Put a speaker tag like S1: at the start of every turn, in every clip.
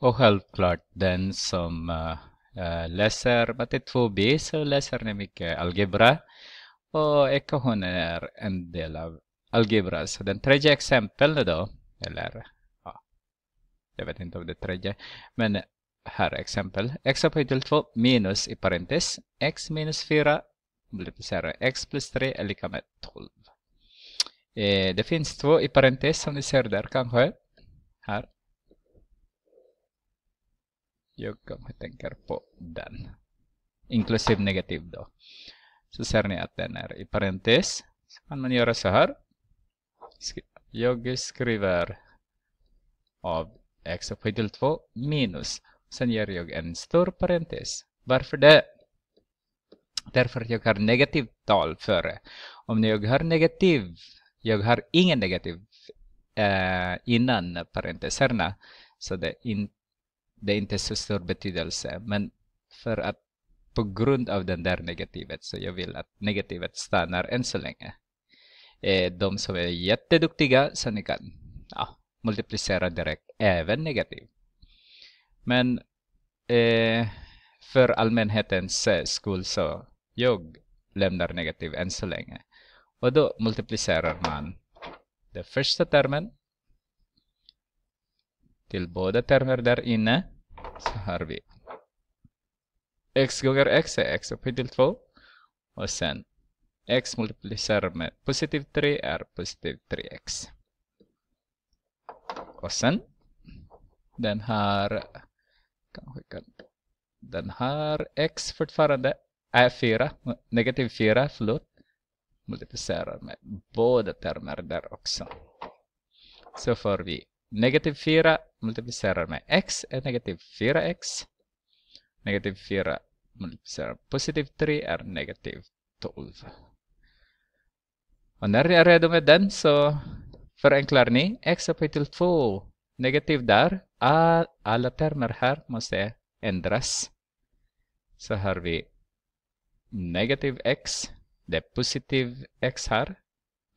S1: Och självklart den som äh, läser matte 2b så läser ni mycket algebra. Och ekvationen är en del av algebra. Så den tredje exemplet då, eller ja, jag vet inte om det är tredje, men här exempel. x upphöjt till 2 minus i parentes x minus 4 multiplicerar x plus 3 är lika med 12. Eh, det finns två i parentes som ni ser där kanske. Här jag tänker på den. Inklusive negativ då. Så ser ni att den är i parentes. Så kan man göra så här. Jag skriver av x upphöjt till 2 minus. Sen gör jag en stor parentes. Varför det? Därför att jag har negativt tal före. Om jag har negativ, jag har ingen negativ eh, innan parenteserna. Så det är inte det är inte så stor betydelse. Men för att på grund av den där negativet så jag vill att negativet stannar än så länge. Eh, de som är jätteduktiga så ni kan ja, multiplicera direkt även negativ. Men eh, för allmänhetens eh, skull så jag lämnar negativ än så länge. Och då multiplicerar man den första termen till båda termer där inne så har vi x gånger x är x upphöjt till 2. Och sen x multiplicerar med positiv 3 är positiv 3x. Och sen den här kanske kan den här x fortfarande är 4, negativ 4, förlåt. Multiplicerar med båda termer där också. Så får vi negativ 4 multiplicerar med x är negativ 4x. Negativ 4 multiplicerar positiv 3 är negativ 12. Och när jag är redo med den så förenklar ni x upphöjt till 2. Negativ där. alla termer här måste ändras. Så har vi negativ x. Det är positiv x här.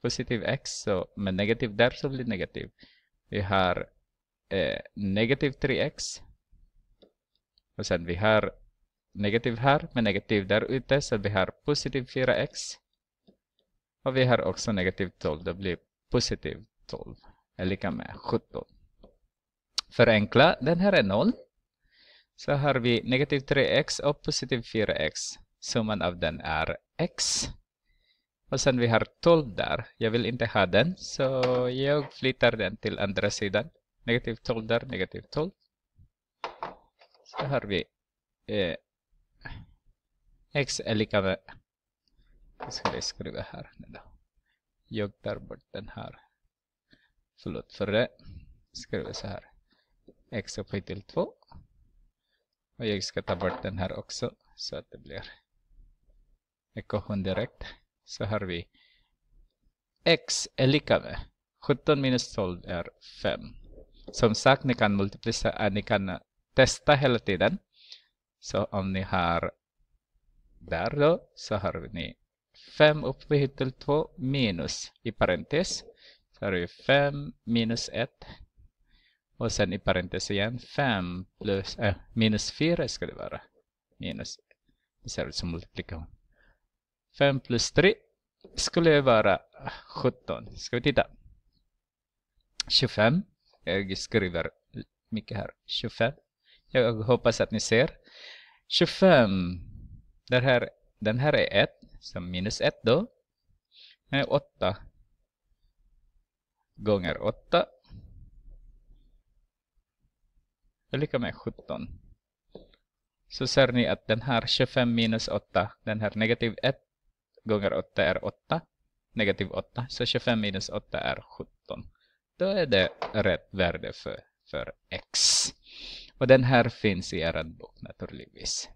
S1: Positiv x. Så med negativ där så blir det negativ. Vi har eh, 3x. Och sen vi har negativ här med negativ där ute. Så vi har positiv 4x. Och vi har också negativ 12. Det blir positiv 12 är lika med 17. Förenkla. Den här är 0. Så har vi negativ 3x och positiv 4x. Summan av den är x. Och sen vi har tolv där. Jag vill inte ha den. Så jag flyttar den till andra sidan. Negativ 12 där, negativ 12. Så har vi eh, x är lika med... Jag ska skriva här Jag tar bort den här. Förlåt för det. Skriver så här. x upphöjt till 2. Och jag ska ta bort den här också. Så att det blir ekvation direkt så har vi x är lika med 17 minus 12 är 5. Som sagt, ni kan, multiplicera, äh, ni kan testa hela tiden. Så om ni har där då, så har ni 5 upphöjt till 2 minus i parentes. Så har vi 5 minus 1. Och sen i parentes igen 5 plus, äh, minus 4 ska det vara. Minus, det ser ut som multiplikation. 5 plus 3 skulle vara 17. Ska vi titta. 25. Jag skriver mycket här. 25. Jag hoppas att ni ser. 25. Den här, den här är 1. Så minus 1 då. är 8 gånger 8. Det är lika med 17. Så ser ni att den här 25 minus 8, den här negativ 1 gånger 8 är 8. Negativ 8. Så 25 minus 8 är 17. Då är det rätt värde för, för x. Och den här finns i er bok naturligtvis.